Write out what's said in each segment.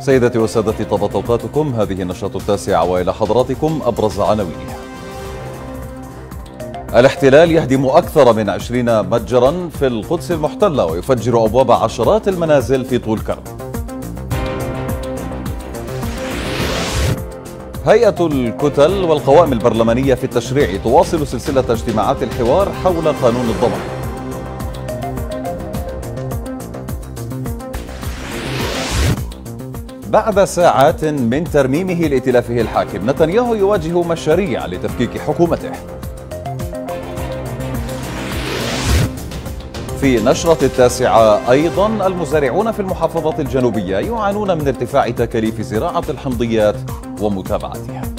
سيداتي وسادتي طابت اوقاتكم هذه النشرة التاسعة والى حضراتكم ابرز عناوينها. الاحتلال يهدم اكثر من 20 متجرا في القدس المحتلة ويفجر ابواب عشرات المنازل في طول كرم. هيئة الكتل والقوائم البرلمانية في التشريع تواصل سلسلة اجتماعات الحوار حول قانون الضمان. بعد ساعات من ترميمه لائتلافه الحاكم نتنياهو يواجه مشاريع لتفكيك حكومته في نشرة التاسعة أيضا المزارعون في المحافظات الجنوبية يعانون من ارتفاع تكاليف زراعة الحمضيات ومتابعتها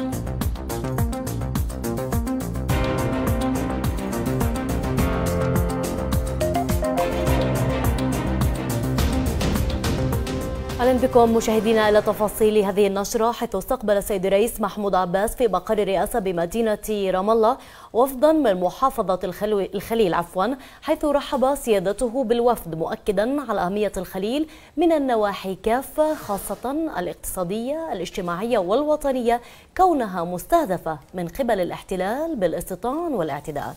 اهلا بكم مشاهدينا الى تفاصيل هذه النشره حيث استقبل السيد الرئيس محمود عباس في مقر الرئاسه بمدينه رام الله وفدا من محافظه الخليل عفوا حيث رحب سيادته بالوفد مؤكدا على اهميه الخليل من النواحي كافه خاصه الاقتصاديه الاجتماعيه والوطنيه كونها مستهدفه من قبل الاحتلال بالاستيطان والاعتداءات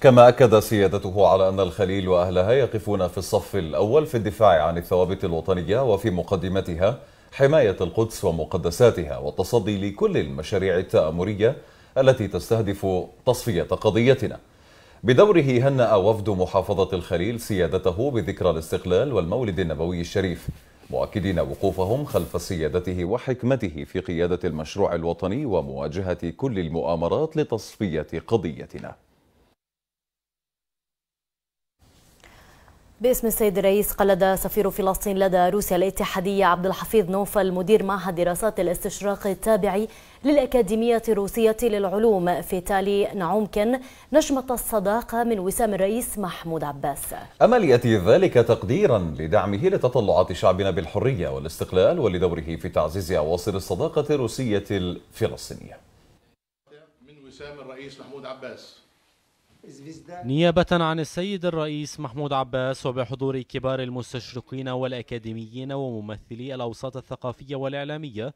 كما أكد سيادته على أن الخليل وأهلها يقفون في الصف الأول في الدفاع عن الثوابت الوطنية وفي مقدمتها حماية القدس ومقدساتها والتصدي لكل المشاريع التآمرية التي تستهدف تصفية قضيتنا بدوره هنأ وفد محافظة الخليل سيادته بذكرى الاستقلال والمولد النبوي الشريف مؤكدين وقوفهم خلف سيادته وحكمته في قيادة المشروع الوطني ومواجهة كل المؤامرات لتصفية قضيتنا باسم السيد الرئيس قلد سفير فلسطين لدى روسيا الاتحادية عبد الحفيظ نوفل مدير معهد دراسات الاستشراق التابع للأكاديمية الروسية للعلوم في تالي نعومكن نجمة الصداقة من وسام الرئيس محمود عباس أمل يأتي ذلك تقديرا لدعمه لتطلعات شعبنا بالحرية والاستقلال ولدوره في تعزيز أواصر الصداقة الروسية الفلسطينية من وسام الرئيس محمود عباس نيابة عن السيد الرئيس محمود عباس وبحضور كبار المستشرقين والأكاديميين وممثلي الأوساط الثقافية والإعلامية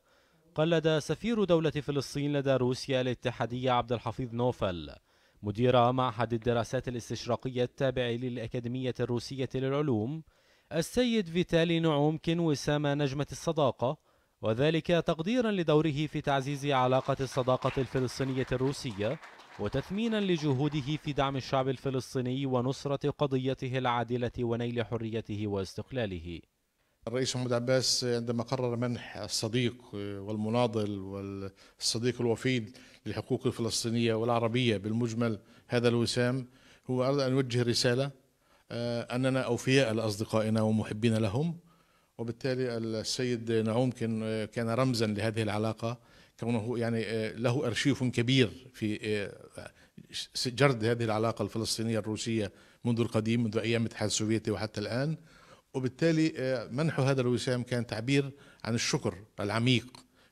قلد سفير دولة فلسطين لدى روسيا الاتحادية عبد الحفيظ نوفل مدير معهد الدراسات الاستشراقية التابع للأكاديمية الروسية للعلوم السيد فيتالي نعومكن وسام نجمة الصداقة وذلك تقديرا لدوره في تعزيز علاقة الصداقة الفلسطينية الروسية وتثمينا لجهوده في دعم الشعب الفلسطيني ونصرة قضيته العادلة ونيل حريته واستقلاله الرئيس محمود عباس عندما قرر منح الصديق والمناضل والصديق الوفيد للحقوق الفلسطينية والعربية بالمجمل هذا الوسام هو أرد أن يوجه رسالة آه، أننا أوفياء لأصدقائنا ومحبين لهم وبالتالي السيد نعوم كان رمزا لهذه العلاقة كونه يعني آه، له أرشيف كبير في آه، آه، جرد هذه العلاقة الفلسطينية الروسية منذ القديم منذ أيام الاتحاد السوفيتي وحتى الآن وبالتالي منح هذا الوسام كان تعبير عن الشكر العميق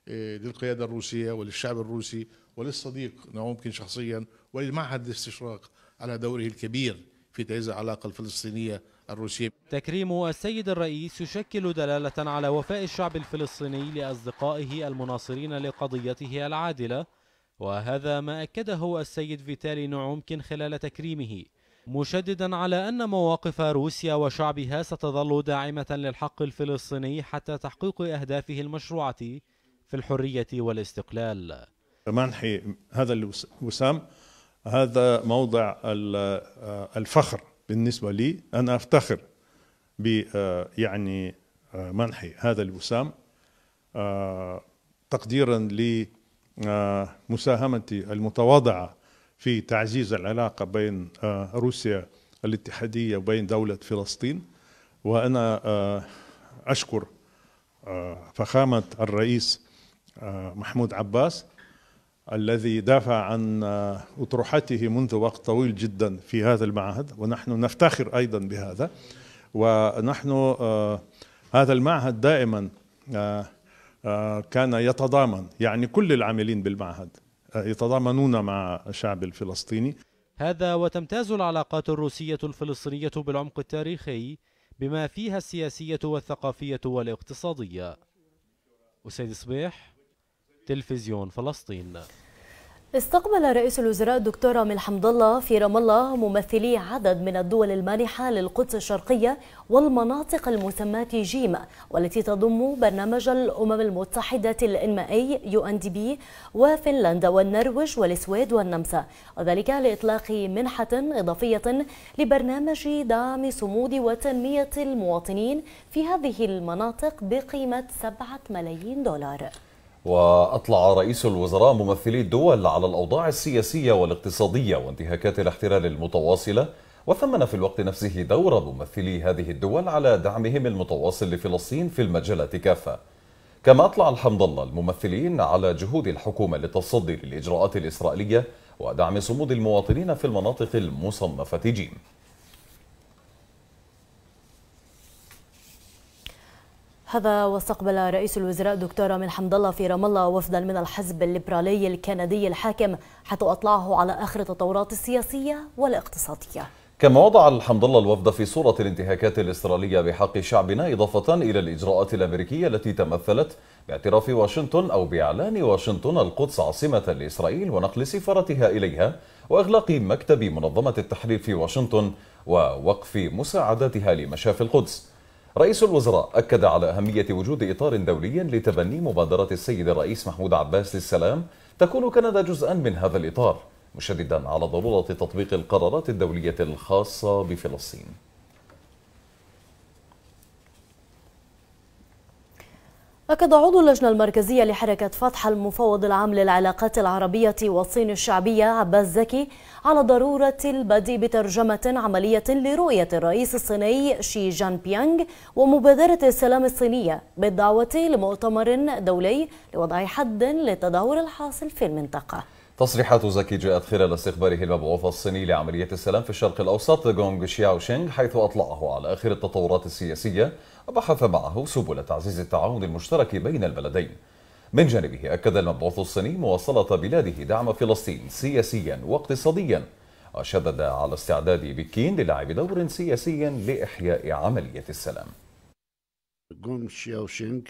للقيادة الروسية وللشعب الروسي وللصديق نعومكن شخصيا وللمعهد الاستشراق على دوره الكبير في تهيئة العلاقة الفلسطينية الروسي تكريم السيد الرئيس يشكل دلالة على وفاء الشعب الفلسطيني لأصدقائه المناصرين لقضيته العادلة وهذا ما أكده السيد فيتالي نعومكن خلال تكريمه مشددا على أن مواقف روسيا وشعبها ستظل داعمة للحق الفلسطيني حتى تحقيق أهدافه المشروعة في الحرية والاستقلال منحي هذا الوسام هذا موضع الفخر بالنسبة لي أنا أفتخر ب آه، يعني آه، منحي هذا الوسام آه، تقديرا لمساهمتي المتواضعة في تعزيز العلاقة بين روسيا الاتحادية وبين دولة فلسطين وأنا أشكر فخامة الرئيس محمود عباس الذي دافع عن أطروحته منذ وقت طويل جدا في هذا المعهد ونحن نفتخر أيضا بهذا ونحن آه، هذا المعهد دائما آه، آه، كان يتضامن يعني كل العاملين بالمعهد يتضامنون مع الشعب الفلسطيني هذا وتمتاز العلاقات الروسية الفلسطينية بالعمق التاريخي بما فيها السياسية والثقافية والاقتصادية وسيد صبيح تلفزيون فلسطين استقبل رئيس الوزراء الدكتور رامي الحمد الله في رام الله ممثلي عدد من الدول المانحة للقدس الشرقية والمناطق المسماة جيما والتي تضم برنامج الأمم المتحدة الإنمائي يو أن دي بي وفنلندا والنرويج والسويد والنمسا وذلك لإطلاق منحة إضافية لبرنامج دعم صمود وتنمية المواطنين في هذه المناطق بقيمة 7 ملايين دولار وأطلع رئيس الوزراء ممثلي الدول على الأوضاع السياسية والاقتصادية وانتهاكات الاحتلال المتواصلة وثمن في الوقت نفسه دور ممثلي هذه الدول على دعمهم المتواصل لفلسطين في المجالات كافة كما أطلع الحمد الله الممثلين على جهود الحكومة للتصدي للإجراءات الإسرائيلية ودعم صمود المواطنين في المناطق المصنفة جيم هذا واستقبل رئيس الوزراء دكتور من حمد الله في رام الله وفدا من الحزب الليبرالي الكندي الحاكم حتى أطلعه على آخر التطورات السياسية والاقتصادية كما وضع الحمد الله الوفد في صورة الانتهاكات الإسرائيلية بحق شعبنا إضافة إلى الإجراءات الأمريكية التي تمثلت باعتراف واشنطن أو بإعلان واشنطن القدس عاصمة لإسرائيل ونقل سفارتها إليها وإغلاق مكتب منظمة التحرير في واشنطن ووقف مساعدتها لمشافي القدس رئيس الوزراء أكد على أهمية وجود إطار دولي لتبني مبادرة السيد الرئيس محمود عباس للسلام تكون كندا جزءا من هذا الإطار مشددا على ضرورة تطبيق القرارات الدولية الخاصة بفلسطين أكد عضو اللجنة المركزية لحركة فتح المفوض العام للعلاقات العربية والصين الشعبية عباس زكي على ضرورة البدء بترجمة عملية لرؤية الرئيس الصيني شي جان بيانغ ومبادرة السلام الصينية بالدعوة لمؤتمر دولي لوضع حد للتدهور الحاصل في المنطقة تصريحات زكي جاءت خلال استقباله المبعوث الصيني لعملية السلام في الشرق الأوسط جونغ شياو شينغ حيث أطلعه على آخر التطورات السياسية وبحث معه سبل تعزيز التعاون المشترك بين البلدين من جانبه أكد المبعوث الصيني مواصلة بلاده دعم فلسطين سياسيا واقتصاديا وشدد على استعداد بكين للعب دور سياسي لإحياء عملية السلام جون شياوشينغ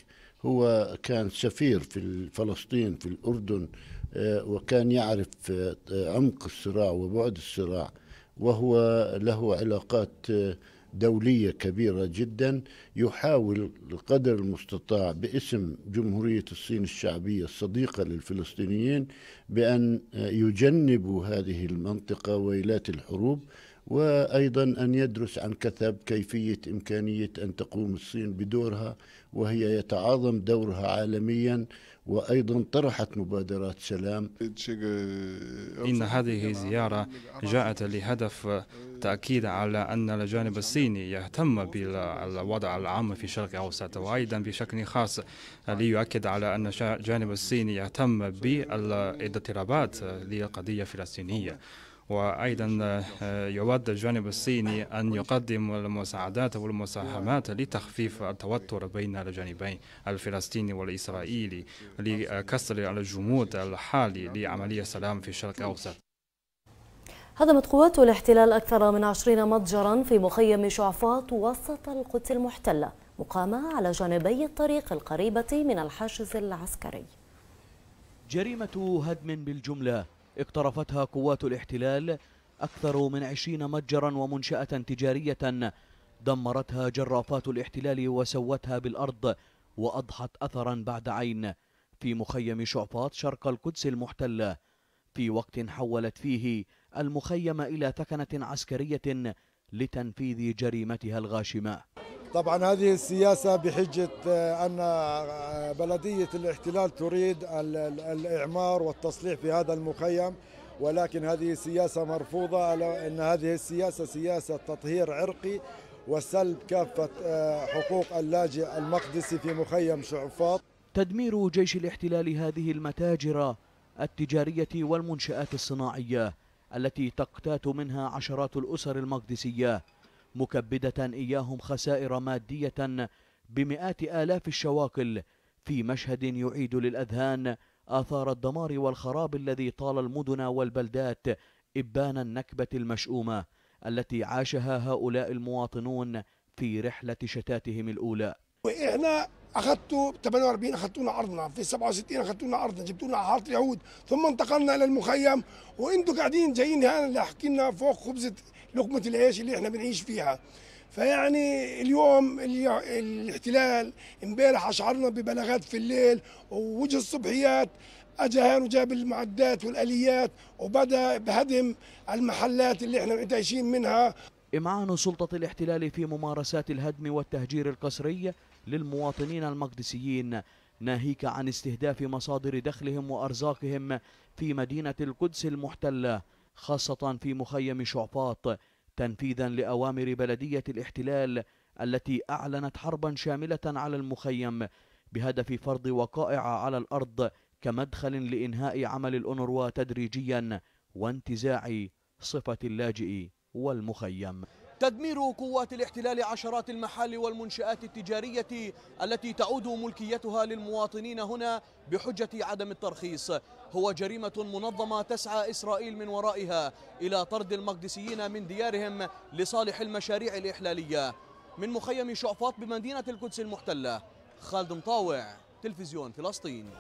هو كان سفير في فلسطين في الأردن آه، وكان يعرف آه، عمق الصراع وبعد الصراع وهو له علاقات آه، دولية كبيرة جدا يحاول القدر المستطاع باسم جمهورية الصين الشعبية الصديقة للفلسطينيين بأن يجنبوا هذه المنطقة ويلات الحروب وأيضا أن يدرس عن كثب كيفية إمكانية أن تقوم الصين بدورها وهي يتعاظم دورها عالميا وأيضا طرحت مبادرات سلام إن هذه الزيارة جاءت لهدف تأكيد على أن الجانب الصيني يهتم بالوضع العام في الشرق الأوسط وأيضا بشكل خاص ليؤكد على أن الجانب الصيني يهتم بالاضطرابات للقضية الفلسطينية وأيضا آه، يود الجانب الصيني أن يقدم المساعدات والمساهمات لتخفيف التوتر بين الجانبين الفلسطيني والإسرائيلي لكسر الجمود الحالي لعملية السلام في الشرق الأوسط هدمت قوات الاحتلال أكثر من عشرين متجرا في مخيم شعفاط وسط القدس المحتلة مقامة على جانبي الطريق القريبة من الحاجز العسكري جريمة هدم بالجملة اقترفتها قوات الاحتلال أكثر من عشرين متجرا ومنشأة تجارية دمرتها جرافات الاحتلال وسوتها بالأرض وأضحت أثرا بعد عين في مخيم شعفاط شرق القدس المحتلة في وقت حولت فيه المخيم إلى ثكنة عسكرية لتنفيذ جريمتها الغاشمة طبعا هذه السياسة بحجة آه، أن آه، بلدية الاحتلال تريد الإعمار والتصليح في هذا المخيم ولكن هذه السياسة مرفوضة على أن هذه السياسة سياسة تطهير عرقي وسلب كافة آه، حقوق اللاجئ المقدسي في مخيم شعفاط تدمير جيش الاحتلال هذه المتاجر التجارية والمنشآت الصناعية التي تقتات منها عشرات الأسر المقدسية مكبدة إياهم خسائر مادية بمئات آلاف الشواكل في مشهد يعيد للأذهان آثار الدمار والخراب الذي طال المدن والبلدات إبان النكبة المشؤومة التي عاشها هؤلاء المواطنون في رحلة شتاتهم الأولى وإحنا اخذتوا ب 48 اخذتونا ارضنا في 67 اخذتونا ارضنا جبتونا على حاره اليهود ثم انتقلنا الى المخيم وانتم قاعدين جايين هنا لحكي لنا فوق خبزه لقمه العيش اللي احنا بنعيش فيها فيعني اليوم الاحتلال امبارح اشعرنا ببلاغات في الليل ووجه الصبحيات اجى هان وجاب المعدات والاليات وبدا بهدم المحلات اللي احنا عايشين منها إمعان سلطة الاحتلال في ممارسات الهدم والتهجير القسري للمواطنين المقدسيين ناهيك عن استهداف مصادر دخلهم وأرزاقهم في مدينة القدس المحتلة خاصة في مخيم شعفاط تنفيذا لأوامر بلدية الاحتلال التي أعلنت حربا شاملة على المخيم بهدف فرض وقائع على الأرض كمدخل لإنهاء عمل الأنروا تدريجيا وانتزاع صفة اللاجئ والمخيم تدمير قوات الاحتلال عشرات المحال والمنشآت التجارية التي تعود ملكيتها للمواطنين هنا بحجة عدم الترخيص هو جريمة منظمة تسعى إسرائيل من ورائها إلى طرد المقدسيين من ديارهم لصالح المشاريع الإحلالية من مخيم شعفاط بمدينة القدس المحتلة خالد مطاوع تلفزيون فلسطين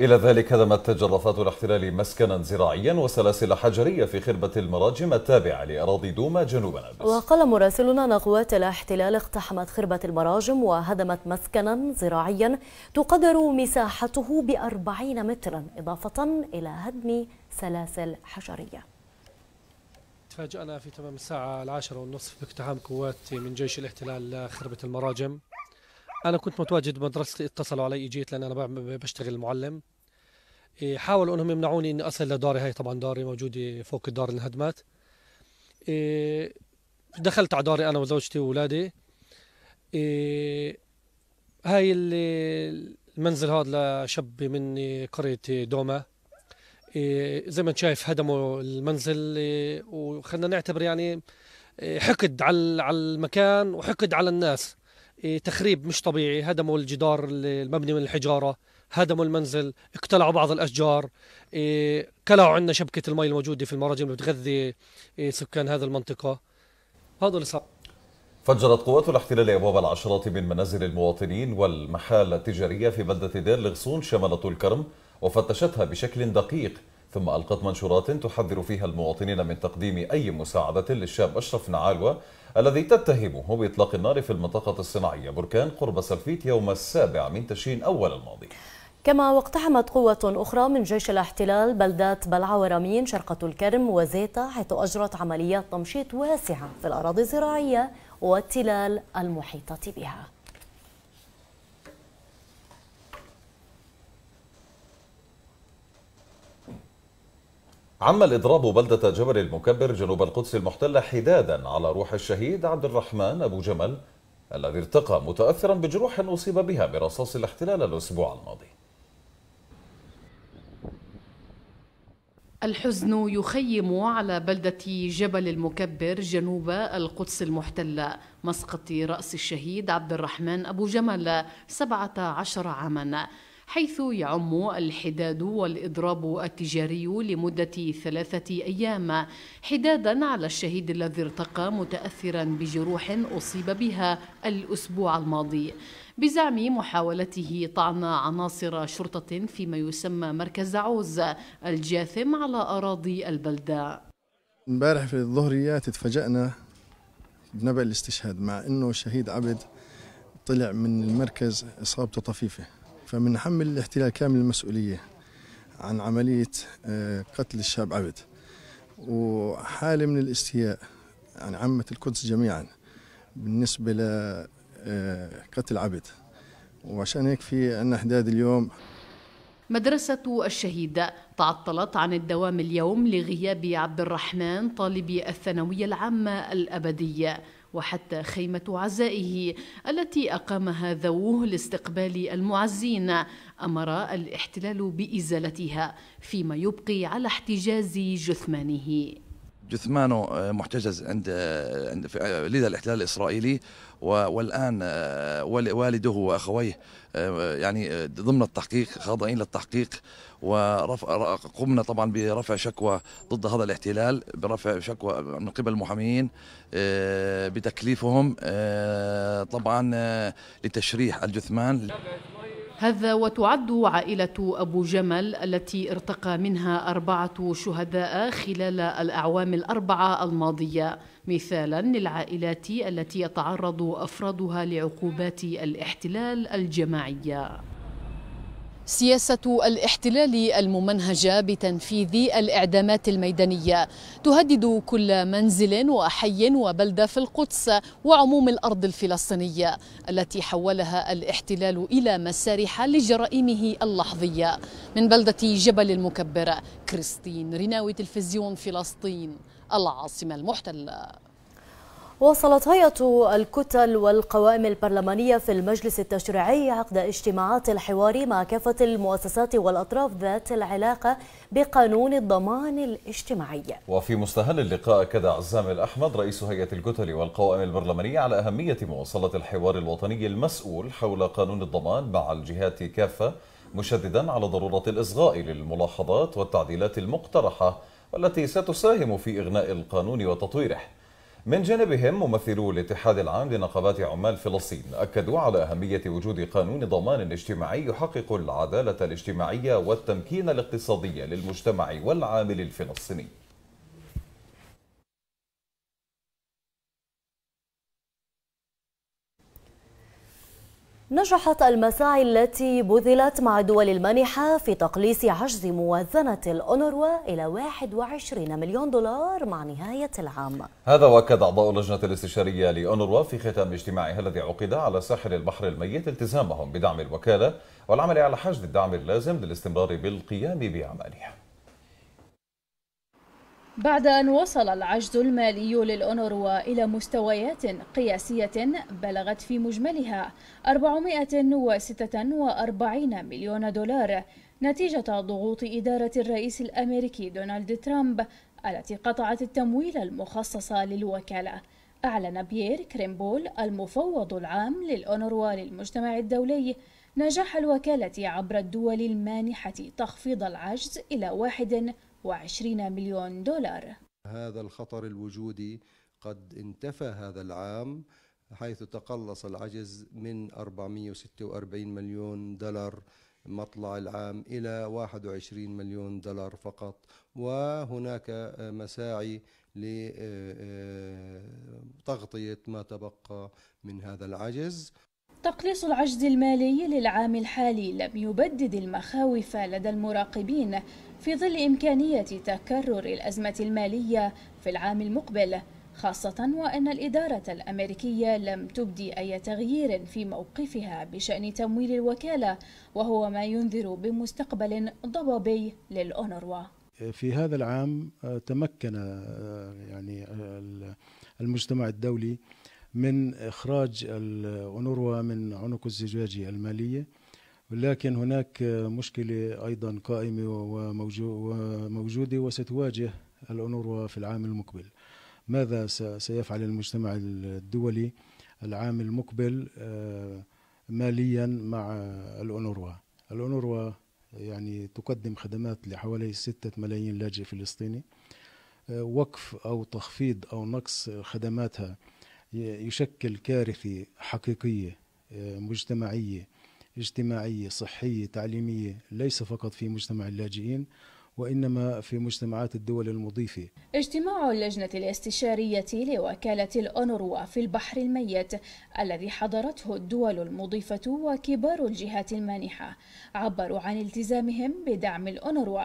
إلى ذلك هدمت جرافات الاحتلال مسكنا زراعيا وسلاسل حجرية في خربة المراجم التابعة لأراضي دوما جنوب نابلس وقال مراسلنا أن قوات الاحتلال اقتحمت خربة المراجم وهدمت مسكنا زراعيا تقدر مساحته بأربعين مترا إضافة إلى هدم سلاسل حجرية تفاجأنا في تمام الساعة العاشرة والنصف باقتحام قوات من جيش الاحتلال خربة المراجم انا كنت متواجد بمدرستي اتصلوا علي جيت لان انا بشتغل معلم إيه، حاولوا انهم يمنعوني اني اصل لداري هاي طبعا داري موجوده فوق الدار اللي انهدمت إيه، دخلت على داري انا وزوجتي واولادي إيه، هاي المنزل هذا لشاب من قريه دوما زي ما انت شايف هدموا المنزل وخلنا نعتبر يعني حقد على على المكان وحقد على الناس تخريب مش طبيعي هدموا الجدار المبني من الحجاره هدموا المنزل اقتلعوا بعض الأشجار إيه، كلعوا عندنا شبكة المي الموجودة في المراجم اللي بتغذي إيه، سكان هذه المنطقة هذا اللي صار فجرت قوات الاحتلال أبواب العشرات من منازل المواطنين والمحال التجارية في بلدة دير الغصون طول الكرم وفتشتها بشكل دقيق ثم ألقت منشورات تحذر فيها المواطنين من تقديم أي مساعدة للشاب أشرف نعالوة الذي تتهمه بإطلاق النار في المنطقة الصناعية بركان قرب سلفيت يوم السابع من تشرين أول الماضي كما واقتحمت قوة أخرى من جيش الاحتلال بلدات بلعة ورمين شرقة الكرم وزيتا حيث أجرت عمليات تمشيط واسعة في الأراضي الزراعية والتلال المحيطة بها عم الإضراب بلدة جبل المكبر جنوب القدس المحتلة حدادا على روح الشهيد عبد الرحمن أبو جمل الذي ارتقى متأثرا بجروح أصيب بها برصاص الاحتلال الأسبوع الماضي الحزن يخيم على بلدة جبل المكبر جنوب القدس المحتلة مسقط رأس الشهيد عبد الرحمن أبو جمل 17 عاماً حيث يعم الحداد والإضراب التجاري لمدة ثلاثة أيام حدادا على الشهيد الذي ارتقى متأثرا بجروح أصيب بها الأسبوع الماضي بزعم محاولته طعن عناصر شرطة فيما يسمى مركز عوز الجاثم على أراضي البلدة امبارح في الظهريات تفاجأنا بنبأ الاستشهاد مع أنه شهيد عبد طلع من المركز إصابته طفيفة فمن حمل الاحتلال كامل المسؤولية عن عملية آه، قتل الشاب عبد وحالة من الاستياء عن عمت القدس جميعا بالنسبة آه، قتل عبد وعشان هيك في عندنا احداد اليوم مدرسة الشهيد تعطلت عن الدوام اليوم لغياب عبد الرحمن طالب الثانوية العامة الأبدية وحتى خيمة عزائه التي أقامها ذووه لاستقبال المعزين أمر الاحتلال بإزالتها فيما يبقي على احتجاز جثمانه جثمانه آه، محتجز عند آه، عند لدى الاحتلال الاسرائيلي والآن آه، والده وأخويه آه، يعني آه، ضمن التحقيق خاضعين للتحقيق ورفع قمنا طبعا برفع شكوى ضد هذا الاحتلال برفع شكوى من قبل المحامين بتكليفهم طبعا لتشريح الجثمان هذا وتعد عائلة أبو جمل التي ارتقى منها أربعة شهداء خلال الأعوام الأربعة الماضية مثالا للعائلات التي يتعرض أفرادها لعقوبات الاحتلال الجماعية سياسة الاحتلال الممنهجة بتنفيذ الإعدامات الميدانية تهدد كل منزل وحي وبلدة في القدس وعموم الأرض الفلسطينية التي حولها الاحتلال إلى مسارح لجرائمه اللحظية من بلدة جبل المكبرة كريستين ريناوي تلفزيون فلسطين العاصمة المحتلة وصلت هيئة الكتل والقوائم البرلمانية في المجلس التشريعي عقد اجتماعات الحوار مع كافة المؤسسات والأطراف ذات العلاقة بقانون الضمان الاجتماعي وفي مستهل اللقاء أكد عزام الأحمد رئيس هيئة الكتل والقوائم البرلمانية على أهمية مواصلة الحوار الوطني المسؤول حول قانون الضمان مع الجهات كافة مشددا على ضرورة الإصغاء للملاحظات والتعديلات المقترحة والتي ستساهم في إغناء القانون وتطويره من جانبهم ممثلو الاتحاد العام لنقابات عمال فلسطين أكدوا على أهمية وجود قانون ضمان اجتماعي يحقق العدالة الاجتماعية والتمكين الاقتصادي للمجتمع والعامل الفلسطيني نجحت المساعي التي بذلت مع الدول المانحة في تقليص عجز موازنة الأونروا إلى 21 مليون دولار مع نهاية العام هذا وأكد أعضاء اللجنة الاستشارية لأونروا في ختام اجتماعها الذي عقد على ساحل البحر الميت التزامهم بدعم الوكالة والعمل على حشد الدعم اللازم للاستمرار بالقيام بأعمالها بعد أن وصل العجز المالي للأونروا إلى مستويات قياسية بلغت في مجملها 446 مليون دولار نتيجة ضغوط إدارة الرئيس الأمريكي دونالد ترامب التي قطعت التمويل المخصص للوكالة أعلن بيير كريمبول المفوض العام للأونروا للمجتمع الدولي نجاح الوكالة عبر الدول المانحة تخفيض العجز إلى واحد وعشرين مليون دولار هذا الخطر الوجودي قد انتفى هذا العام حيث تقلص العجز من 446 مليون دولار مطلع العام إلى 21 مليون دولار فقط وهناك آه، مساعي لتغطية آه، آه، ما تبقى من هذا العجز تقليص العجز المالي للعام الحالي لم يبدد المخاوف لدى المراقبين في ظل إمكانية تكرر الأزمة المالية في العام المقبل خاصة وأن الإدارة الأمريكية لم تبدي أي تغيير في موقفها بشأن تمويل الوكالة وهو ما ينذر بمستقبل ضبابي للأونروا في هذا العام آه، تمكن آه، يعني آه، المجتمع الدولي من إخراج الأونروا من عنق الزجاج المالية ولكن هناك مشكلة أيضا قائمة وموجودة وستواجه الأونروا في العام المقبل ماذا سيفعل المجتمع الدولي العام المقبل آه، ماليا مع الأنوروا الأنوروا يعني تقدم خدمات لحوالي ستة ملايين لاجئ فلسطيني آه، وقف أو تخفيض أو نقص خدماتها يشكل كارثة حقيقية آه، مجتمعية اجتماعية صحية تعليمية ليس فقط في مجتمع اللاجئين وإنما في مجتمعات الدول المضيفة اجتماع اللجنة الاستشارية لوكالة الأونروا في البحر الميت الذي حضرته الدول المضيفة وكبار الجهات المانحة عبروا عن التزامهم بدعم الأونروا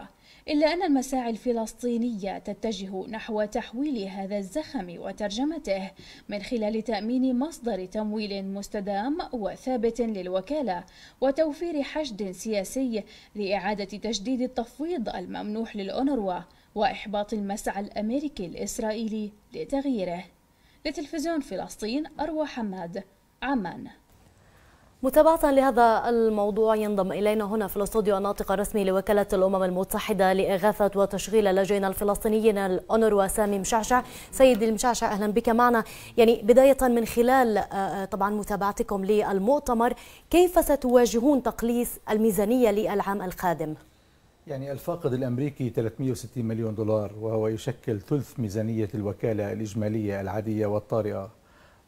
إلا أن المساعي الفلسطينية تتجه نحو تحويل هذا الزخم وترجمته من خلال تأمين مصدر تمويل مستدام وثابت للوكالة وتوفير حشد سياسي لإعادة تجديد التفويض الممنوح للأونروا وإحباط المسعى الأمريكي الإسرائيلي لتغييره لتلفزيون فلسطين أروى حماد عمان متابعة لهذا الموضوع ينضم إلينا هنا في الاستوديو الناطق الرسمي لوكالة الأمم المتحدة لإغاثة وتشغيل اللاجئين الفلسطينيين الأونر وسامي مشعشع سيد المشعشع أهلا بك معنا يعني بداية من خلال آه، آه، طبعا متابعتكم للمؤتمر كيف ستواجهون تقليص الميزانية للعام القادم؟ يعني الفاقد الأمريكي 360 مليون دولار وهو يشكل ثلث ميزانية الوكالة الإجمالية العادية والطارئة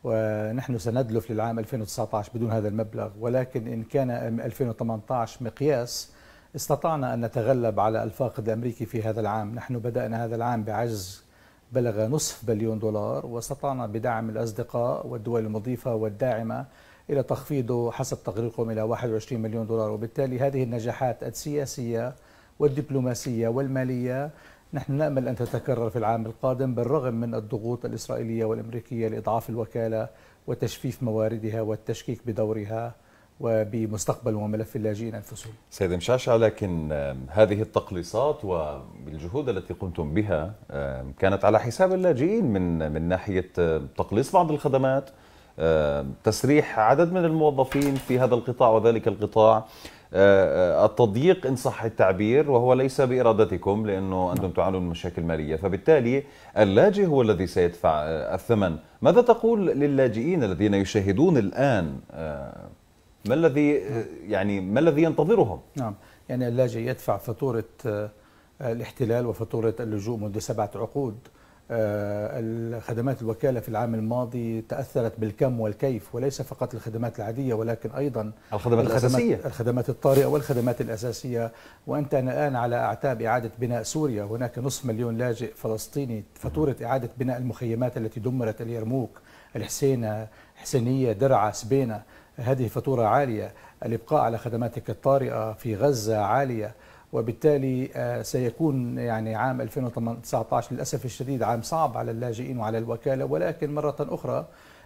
ونحن سندلف للعام 2019 بدون هذا المبلغ ولكن إن كان 2018 مقياس استطعنا أن نتغلب على الفاقد الأمريكي في هذا العام نحن بدأنا هذا العام بعجز بلغ نصف بليون دولار واستطعنا بدعم الأصدقاء والدول المضيفة والداعمة إلى تخفيضه حسب تقريركم إلى 21 مليون دولار وبالتالي هذه النجاحات السياسية والدبلوماسية والمالية نحن نأمل أن تتكرر في العام القادم بالرغم من الضغوط الإسرائيلية والأمريكية لإضعاف الوكالة وتجفيف مواردها والتشكيك بدورها وبمستقبل وملف اللاجئين أنفسهم سيد مشاشع لكن هذه التقليصات والجهود التي قمتم بها كانت على حساب اللاجئين من, من ناحية تقليص بعض الخدمات تسريح عدد من الموظفين في هذا القطاع وذلك القطاع آه، آه، التضييق إن صح التعبير وهو ليس بإرادتكم لأنه أنتم تعانون من مشاكل مالية فبالتالي اللاجئ هو الذي سيدفع آه، الثمن ماذا تقول للاجئين الذين يشاهدون الآن ما الذي يعني ما الذي ينتظرهم نعم يعني اللاجئ يدفع فاتورة الاحتلال وفاتورة اللجوء منذ سبعة عقود آه، خدمات الوكالة في العام الماضي تأثرت بالكم والكيف وليس فقط الخدمات العادية ولكن أيضا الخدمات الأساسية الخدمات الطارئة والخدمات الأساسية وأنت الآن على أعتاب إعادة بناء سوريا هناك نصف مليون لاجئ فلسطيني فاتورة إعادة بناء المخيمات التي دمرت اليرموك الحسينة حسينية درعا سبينة هذه فاتورة عالية الإبقاء على خدماتك الطارئة في غزة عالية وبالتالي آه، سيكون يعني عام 2019 للأسف الشديد عام صعب على اللاجئين وعلى الوكالة ولكن مرة أخرى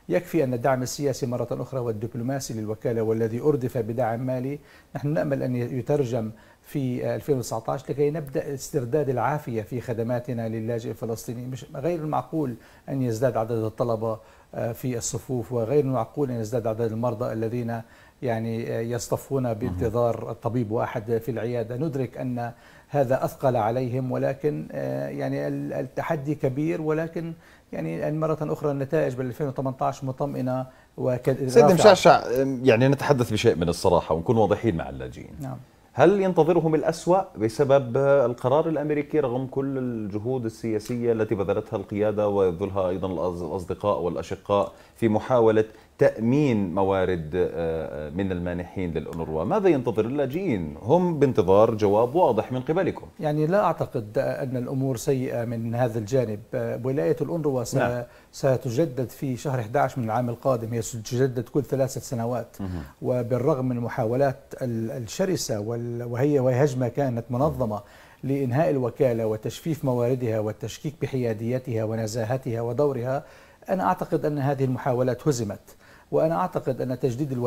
يكفي أن الدعم السياسي مرة أخرى والدبلوماسي للوكالة والذي أردف بدعم مالي نحن نأمل أن يترجم في 2019 آه، لكي نبدأ استرداد العافية في خدماتنا للاجئ الفلسطيني مش غير المعقول أن يزداد عدد الطلبة آه، في الصفوف وغير المعقول أن يزداد عدد المرضى الذين يعني آه، يصطفون بانتظار الطبيب واحد في العياده ندرك ان هذا اثقل عليهم ولكن آه، يعني التحدي كبير ولكن يعني, يعني مره اخرى النتائج بال 2018 مطمئنه وكد سيد مشعشع يعني نتحدث بشيء من الصراحه ونكون واضحين مع اللاجئين نعم هل ينتظرهم الأسوأ بسبب آه، القرار الأمريكي رغم كل الجهود السياسية التي بذلتها القيادة ويبذلها أيضا الأصدقاء والأشقاء في محاولة تامين موارد آه، آه، من المانحين للانروا ماذا ينتظر اللاجئين هم بانتظار جواب واضح من قبلكم يعني لا اعتقد ان الامور سيئه من هذا الجانب آه، ولايه الانروا نعم. ستجدد في شهر 11 من العام القادم هي ستجدد كل ثلاثة سنوات مه. وبالرغم من محاولات الشرسة وهي وهي هجمة كانت منظمة مه. لإنهاء الوكالة وتجفيف مواردها والتشكيك بحياديتها ونزاهتها ودورها أنا أعتقد أن هذه المحاولات هزمت وأنا أعتقد أن تجديد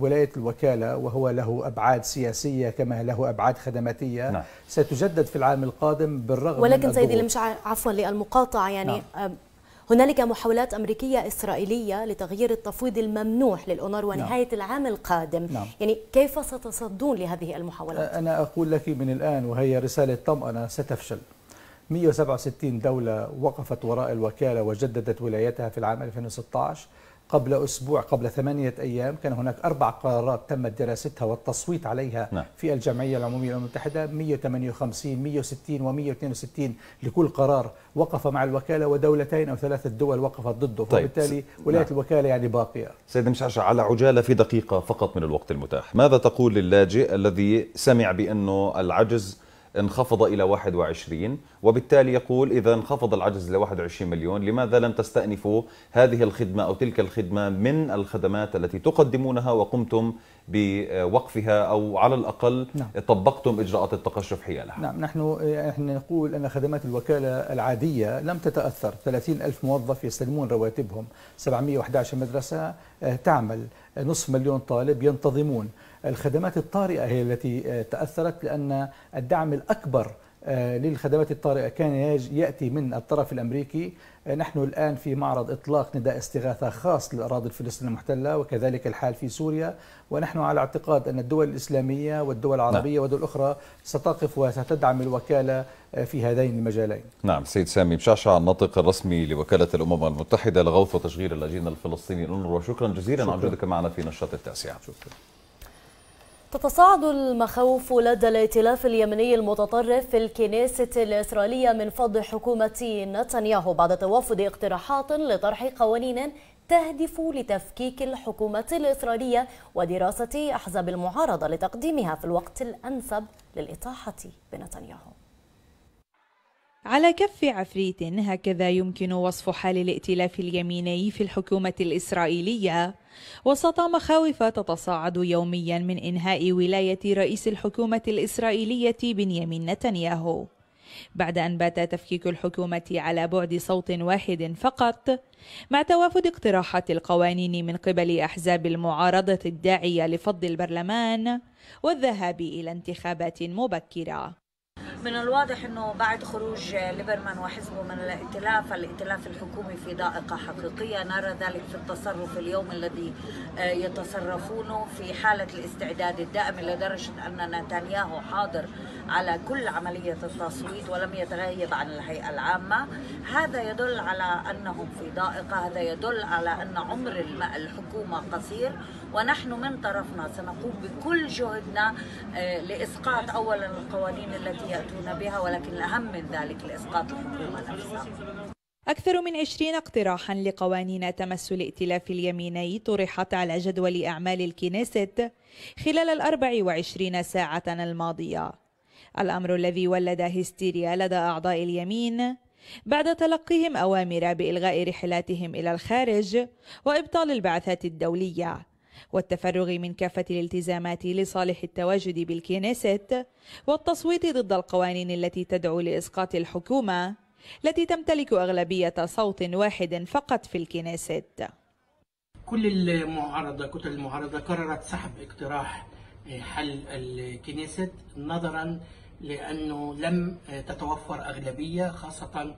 ولاية الوكالة وهو له أبعاد سياسية كما له أبعاد خدماتية نعم. ستجدد في العام القادم بالرغم ولكن من سيدي المشع عفوا للمقاطعة يعني نعم. هنالك محاولات أمريكية إسرائيلية لتغيير التفويض الممنوح للأونر نعم. ونهاية نعم. العام القادم نعم. يعني كيف ستصدون لهذه المحاولات؟ أنا أقول لك من الآن وهي رسالة طمأنة ستفشل 167 دولة وقفت وراء الوكالة وجددت ولايتها في العام 2016 قبل أسبوع قبل ثمانية أيام كان هناك أربع قرارات تمت دراستها والتصويت عليها نعم. في الجمعية العمومية الأمم المتحدة 158 160 و 162 لكل قرار وقف مع الوكالة ودولتين أو ثلاثة دول وقفت ضده طيب. وبالتالي نعم. ولاية نعم. الوكالة يعني باقية سيد مشعشع على عجالة في دقيقة فقط من الوقت المتاح ماذا تقول للاجئ الذي سمع بأنه العجز انخفض إلى 21 وبالتالي يقول إذا انخفض العجز إلى 21 مليون لماذا لم تستأنفوا هذه الخدمة أو تلك الخدمة من الخدمات التي تقدمونها وقمتم بوقفها أو على الأقل نعم. طبقتم إجراءات التقشف حيالها نعم نحن إيه، نقول أن خدمات الوكالة العادية لم تتأثر 30 ألف موظف يستلمون رواتبهم 711 مدرسة إيه، تعمل نصف مليون طالب ينتظمون الخدمات الطارئة هي التي آه، تأثرت لأن الدعم الأكبر آه، للخدمات الطارئة كان يأتي من الطرف الأمريكي آه، نحن الآن في معرض إطلاق نداء استغاثة خاص للأراضي الفلسطينية المحتلة وكذلك الحال في سوريا ونحن على اعتقاد أن الدول الإسلامية والدول نعم. العربية نعم. والدول الأخرى ستقف وستدعم الوكالة في هذين المجالين نعم سيد سامي بشعشع الناطق الرسمي لوكالة الأمم المتحدة لغوث وتشغيل اللاجئين الفلسطينيين أونروا شكرا جزيلا على وجودك معنا في نشاط التاسعة شكرا تتصاعد المخاوف لدى الائتلاف اليمني المتطرف في الكنيسة الإسرائيلية من فض حكومة نتنياهو بعد توافد اقتراحات لطرح قوانين تهدف لتفكيك الحكومة الإسرائيلية ودراسة أحزاب المعارضة لتقديمها في الوقت الأنسب للإطاحة بنتنياهو على كف عفريت هكذا يمكن وصف حال الائتلاف اليميني في الحكومة الإسرائيلية وسط مخاوف تتصاعد يوميا من إنهاء ولاية رئيس الحكومة الإسرائيلية بنيامين نتنياهو بعد أن بات تفكيك الحكومة على بعد صوت واحد فقط مع توافد اقتراحات القوانين من قبل أحزاب المعارضة الداعية لفض البرلمان والذهاب إلى انتخابات مبكرة من الواضح أنه بعد خروج ليبرمان وحزبه من الائتلاف الائتلاف الحكومي في ضائقة حقيقية نرى ذلك في التصرف اليوم الذي آه، يتصرفونه في حالة الاستعداد الدائم لدرجة أن نتنياهو حاضر على كل عملية التصويت ولم يتغيب عن الهيئة العامة هذا يدل على أنهم في ضائقة هذا يدل على أن عمر الحكومة قصير ونحن من طرفنا سنقوم بكل جهدنا آه، لإسقاط أولا القوانين التي يأتون بها ولكن الأهم من ذلك لإسقاط الحكومة نفسها أكثر من 20 اقتراحا لقوانين تمس الائتلاف اليميني طرحت على جدول أعمال الكنيست خلال ال 24 ساعة الماضية الأمر الذي ولد هستيريا لدى أعضاء اليمين بعد تلقيهم أوامر بإلغاء رحلاتهم إلى الخارج وإبطال البعثات الدولية والتفرغ من كافة الالتزامات لصالح التواجد بالكنيست والتصويت ضد القوانين التي تدعو لإسقاط الحكومة التي تمتلك أغلبية صوت واحد فقط في الكنيست كل المعارضة كتل المعارضة قررت سحب اقتراح حل الكنيست نظرا لأنه لم تتوفر أغلبية خاصة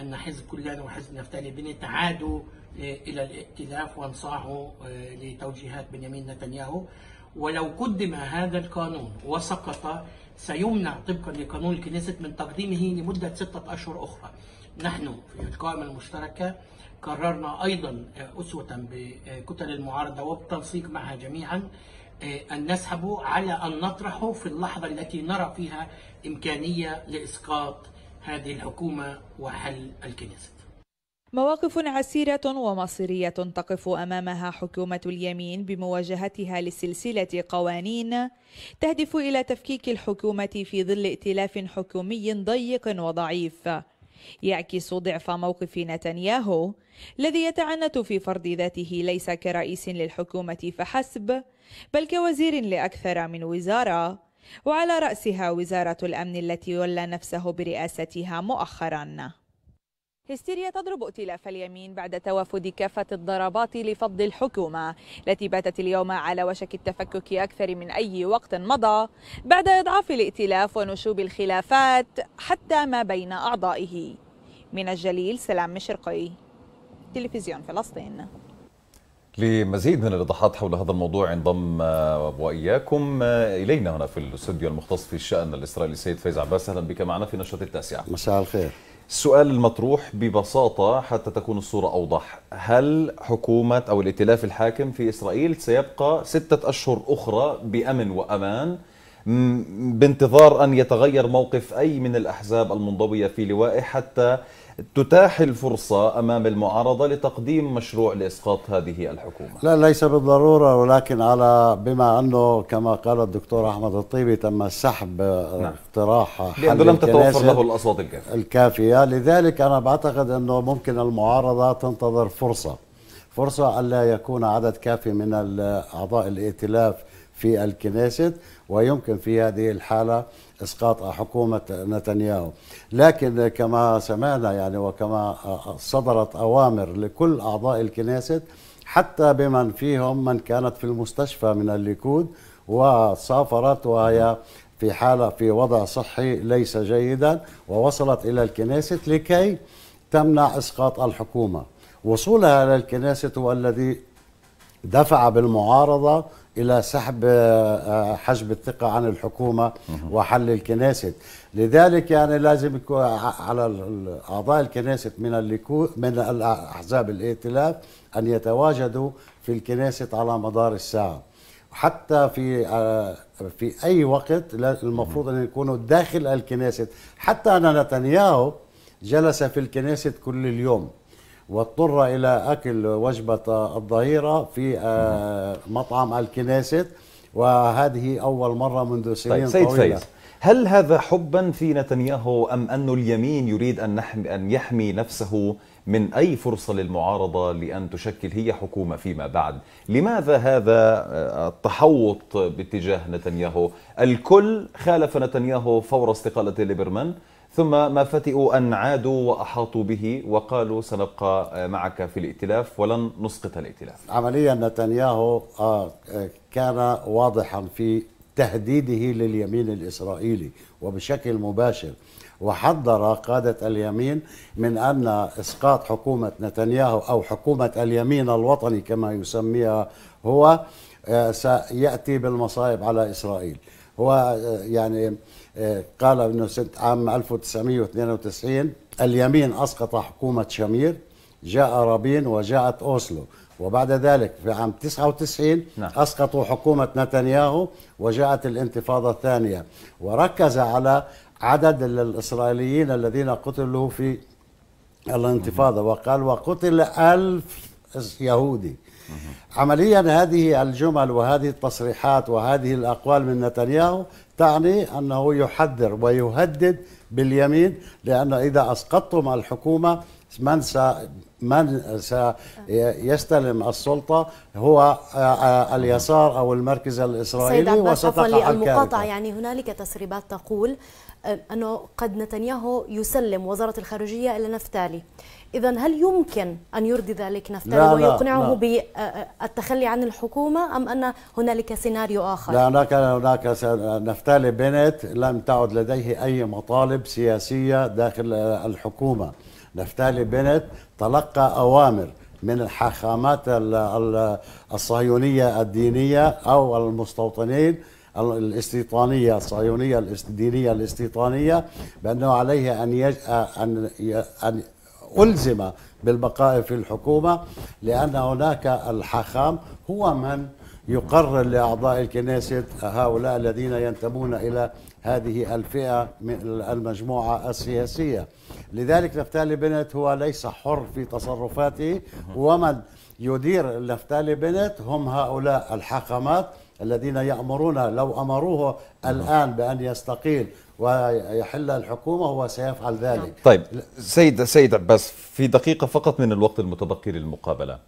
أن حزب كلان وحزب نفتالي بنت عادوا إلى الائتلاف وانصاعه آه، لتوجيهات بنيامين نتنياهو ولو قدم هذا القانون وسقط سيمنع طبقا لقانون الكنيسة من تقديمه لمدة ستة أشهر أخرى نحن في القائمة المشتركة قررنا أيضا آه، أسوة بكتل المعارضة وبالتنسيق معها جميعا آه، أن نسحب على أن نطرحه في اللحظة التي نرى فيها إمكانية لإسقاط هذه الحكومة وحل الكنيست مواقف عسيرة ومصيرية تقف أمامها حكومة اليمين بمواجهتها لسلسلة قوانين تهدف إلى تفكيك الحكومة في ظل ائتلاف حكومي ضيق وضعيف يعكس ضعف موقف نتنياهو الذي يتعنت في فرض ذاته ليس كرئيس للحكومة فحسب بل كوزير لأكثر من وزارة وعلى رأسها وزارة الأمن التي ولى نفسه برئاستها مؤخراً هستيريا تضرب ائتلاف اليمين بعد توافد كافة الضربات لفض الحكومة التي باتت اليوم على وشك التفكك أكثر من أي وقت مضى بعد إضعاف الائتلاف ونشوب الخلافات حتى ما بين أعضائه من الجليل سلام مشرقي تلفزيون فلسطين لمزيد من الإضاحات حول هذا الموضوع انضم آه، واياكم آه، الينا هنا في الاستوديو المختص في الشان الاسرائيلي السيد فايز عباس اهلا بك معنا في نشره التاسعه. مساء الخير. السؤال المطروح ببساطة حتى تكون الصورة أوضح هل حكومة أو الائتلاف الحاكم في إسرائيل سيبقى ستة أشهر أخرى بأمن وأمان بانتظار أن يتغير موقف أي من الأحزاب المنضوية في لوائه حتى تتاح الفرصة أمام المعارضة لتقديم مشروع لإسقاط هذه الحكومة لا ليس بالضرورة ولكن على بما أنه كما قال الدكتور أحمد الطيبي تم سحب نعم. اقتراح لأنه لم تتوفر له الأصوات الكافية الكافية لذلك أنا بعتقد أنه ممكن المعارضة تنتظر فرصة فرصة ألا يكون عدد كافي من أعضاء الائتلاف في الكنيست ويمكن في هذه الحالة إسقاط حكومة نتنياهو لكن كما سمعنا يعني وكما صدرت أوامر لكل أعضاء الكنيسة حتى بمن فيهم من كانت في المستشفى من الليكود وسافرت وهي في حالة في وضع صحي ليس جيدا ووصلت إلى الكنيسة لكي تمنع إسقاط الحكومة وصولها إلى الكنيسة هو الذي دفع بالمعارضة إلى سحب آه، آه، حجب الثقة عن الحكومة وحل الكنيسة لذلك يعني لازم يكون على أعضاء الكنيسة من من الأحزاب الائتلاف أن يتواجدوا في الكنيسة على مدار الساعة حتى في آه، في أي وقت المفروض أن يكونوا داخل الكنيسة حتى أن نتنياهو جلس في الكنيسة كل اليوم واضطر إلى أكل وجبة الظهيرة في آه، مطعم الكنيست وهذه أول مرة منذ طيب، سنين طيب سيد طويلة سيد هل هذا حبا في نتنياهو أم أن اليمين يريد أن, أن يحمي نفسه من أي فرصة للمعارضة لأن تشكل هي حكومة فيما بعد لماذا هذا آه، التحوط باتجاه نتنياهو الكل خالف نتنياهو فور استقالة ليبرمان ثم ما فتئوا أن عادوا وأحاطوا به وقالوا سنبقى معك في الائتلاف ولن نسقط الائتلاف عمليا نتنياهو آه، آه، كان واضحا في تهديده لليمين الإسرائيلي وبشكل مباشر وحذر قادة اليمين من أن إسقاط حكومة نتنياهو أو حكومة اليمين الوطني كما يسميها هو آه، سيأتي بالمصائب على إسرائيل هو يعني آه، قال انه سنه عام 1992 اليمين اسقط حكومه شمير جاء رابين وجاءت اوسلو وبعد ذلك في عام 99 نعم. اسقطوا حكومه نتنياهو وجاءت الانتفاضه الثانيه وركز على عدد الاسرائيليين الذين قتلوا في الانتفاضه وقال وقتل ألف يهودي عمليا هذه الجمل وهذه التصريحات وهذه الأقوال من نتنياهو تعني أنه يحذر ويهدد باليمين لأن إذا أسقطتم الحكومة من من سيستلم السلطة هو اليسار أو المركز الإسرائيلي وستقع المقاطعة يعني هنالك تسريبات تقول أنه قد نتنياهو يسلم وزارة الخارجية إلى نفتالي إذا هل يمكن أن يرضي ذلك نفتالي ويقنعه بالتخلي عن الحكومة أم أن هنالك سيناريو آخر؟ لا هناك هناك نفتالي بنت لم تعد لديه أي مطالب سياسية داخل الحكومة نفتالي بنت تلقى أوامر من الحاخامات الصهيونية الدينية أو المستوطنين الاستيطانية الصهيونية الدينية الاستيطانية بأنه عليه أن, يج... أن... أن ألزم بالبقاء في الحكومة لأن هناك الحاخام هو من يقرر لأعضاء الكنيسة هؤلاء الذين ينتمون إلى هذه الفئة من المجموعة السياسية لذلك نفتالي بنت هو ليس حر في تصرفاته ومن يدير نفتالي بنت هم هؤلاء الحاخامات الذين يأمرون لو أمروه الآن بأن يستقيل ويحل الحكومة هو سيفعل ذلك طيب سيد, سيد عباس في دقيقة فقط من الوقت المتبقي للمقابلة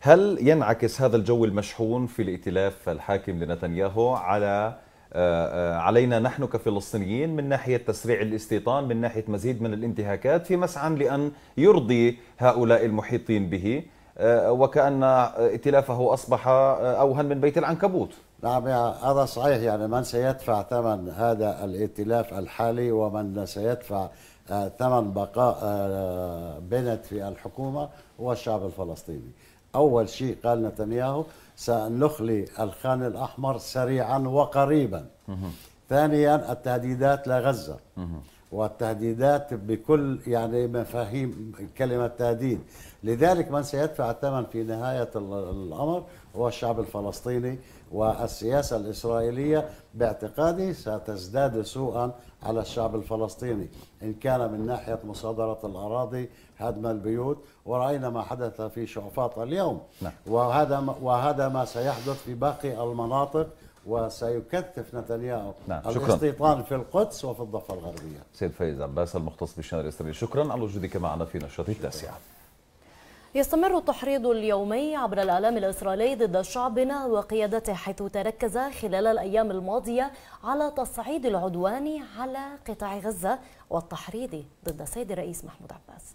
هل ينعكس هذا الجو المشحون في الائتلاف الحاكم لنتنياهو على آه، آه، علينا نحن كفلسطينيين من ناحية تسريع الاستيطان من ناحية مزيد من الانتهاكات في مسعى لأن يرضي هؤلاء المحيطين به آه، وكأن ائتلافه أصبح أوهن من بيت العنكبوت نعم هذا صحيح يعني من سيدفع ثمن هذا الائتلاف الحالي ومن سيدفع آه، ثمن بقاء آه، بنت في الحكومة هو الشعب الفلسطيني أول شيء قال نتنياهو سنخلي الخان الأحمر سريعا وقريبا ثانيا التهديدات لغزة والتهديدات بكل يعني مفاهيم كلمة تهديد لذلك من سيدفع الثمن في نهاية الأمر هو الشعب الفلسطيني والسياسة الإسرائيلية باعتقادي ستزداد سوءا على الشعب الفلسطيني إن كان من ناحية مصادرة الأراضي هدم البيوت ورأينا ما حدث في شعفاطة اليوم نعم. وهذا, وهذا ما سيحدث في باقي المناطق وسيكثف نتنياهو نعم. الاستيطان في القدس وفي الضفة الغربية سيد فايز عباس المختص بالشأن الإسرائيلي شكرا على وجودك معنا في نشرة التاسعة يستمر التحريض اليومي عبر الإعلام الإسرائيلي ضد شعبنا وقيادته حيث تركز خلال الأيام الماضية على تصعيد العدوان على قطاع غزة والتحريض ضد السيد الرئيس محمود عباس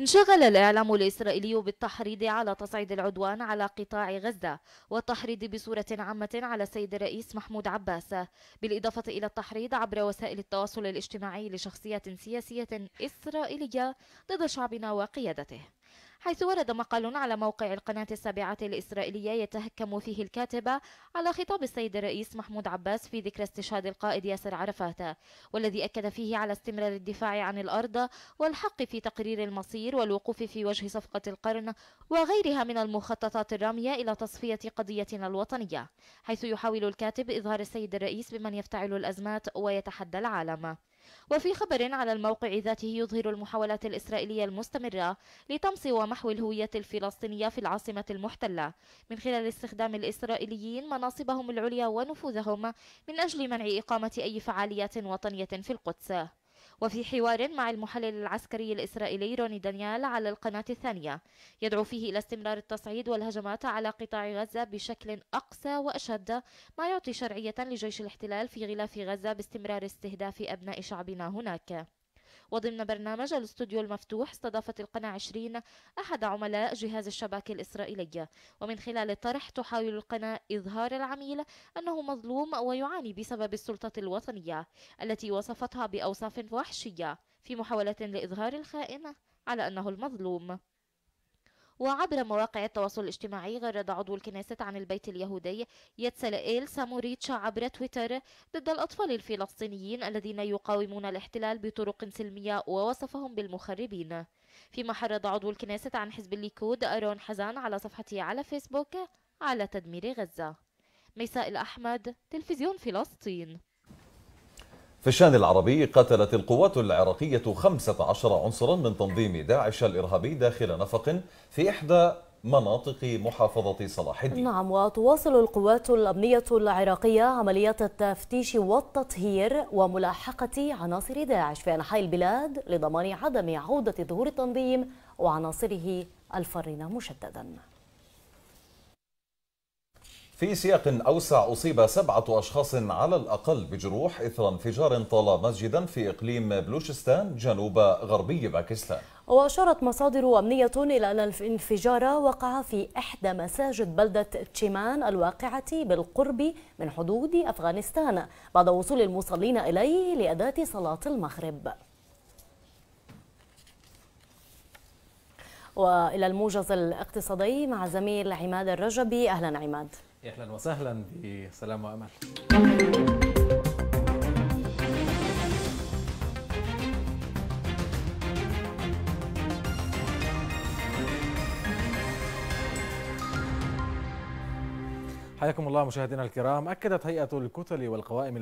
انشغل الإعلام الإسرائيلي بالتحريض على تصعيد العدوان على قطاع غزة والتحريض بصورة عامة على السيد الرئيس محمود عباس بالإضافة إلى التحريض عبر وسائل التواصل الاجتماعي لشخصية سياسية إسرائيلية ضد شعبنا وقيادته حيث ورد مقال على موقع القناة السابعة الإسرائيلية يتهكم فيه الكاتبة على خطاب السيد الرئيس محمود عباس في ذكرى استشهاد القائد ياسر عرفات والذي أكد فيه على استمرار الدفاع عن الأرض والحق في تقرير المصير والوقوف في وجه صفقة القرن وغيرها من المخططات الرامية إلى تصفية قضيتنا الوطنية حيث يحاول الكاتب إظهار السيد الرئيس بمن يفتعل الأزمات ويتحدى العالم وفي خبر على الموقع ذاته يظهر المحاولات الإسرائيلية المستمرة لطمس ومحو الهوية الفلسطينية في العاصمة المحتلة من خلال استخدام الإسرائيليين مناصبهم العليا ونفوذهم من أجل منع إقامة أي فعاليات وطنية في القدس وفي حوار مع المحلل العسكري الإسرائيلي روني دانيال على القناة الثانية يدعو فيه إلى استمرار التصعيد والهجمات على قطاع غزة بشكل أقسى وأشد ما يعطي شرعية لجيش الاحتلال في غلاف غزة باستمرار استهداف أبناء شعبنا هناك وضمن برنامج الاستوديو المفتوح استضافت القناة 20 أحد عملاء جهاز الشبكة الإسرائيلية ومن خلال الطرح تحاول القناة إظهار العميل أنه مظلوم ويعاني بسبب السلطة الوطنية التي وصفتها بأوصاف وحشية في محاولة لإظهار الخائن على أنه المظلوم وعبر مواقع التواصل الاجتماعي غرد عضو الكنيسة عن البيت اليهودي يتسلائيل ساموريتش عبر تويتر ضد الأطفال الفلسطينيين الذين يقاومون الاحتلال بطرق سلمية ووصفهم بالمخربين فيما حرض عضو الكنيسة عن حزب الليكود أرون حزان على صفحته على فيسبوك على تدمير غزة ميساء الأحمد تلفزيون فلسطين في الشان العربي قتلت القوات العراقية 15 عنصرا من تنظيم داعش الإرهابي داخل نفق في إحدى مناطق محافظة صلاح الدين نعم وتواصل القوات الأمنية العراقية عمليات التفتيش والتطهير وملاحقة عناصر داعش في أنحاء البلاد لضمان عدم عودة ظهور التنظيم وعناصره الفرنة مشدداً في سياق أوسع أصيب سبعة أشخاص على الأقل بجروح إثر انفجار طال مسجدا في إقليم بلوشستان جنوب غربي باكستان وأشارت مصادر أمنية إلى أن الانفجار وقع في إحدى مساجد بلدة تشيمان الواقعة بالقرب من حدود أفغانستان بعد وصول المصلين إليه لأداة صلاة المغرب وإلى الموجز الاقتصادي مع زميل عماد الرجبي أهلا عماد اهلا وسهلا بسلام وامل حياكم الله مشاهدينا الكرام أكدت هيئة الكتل والقوائم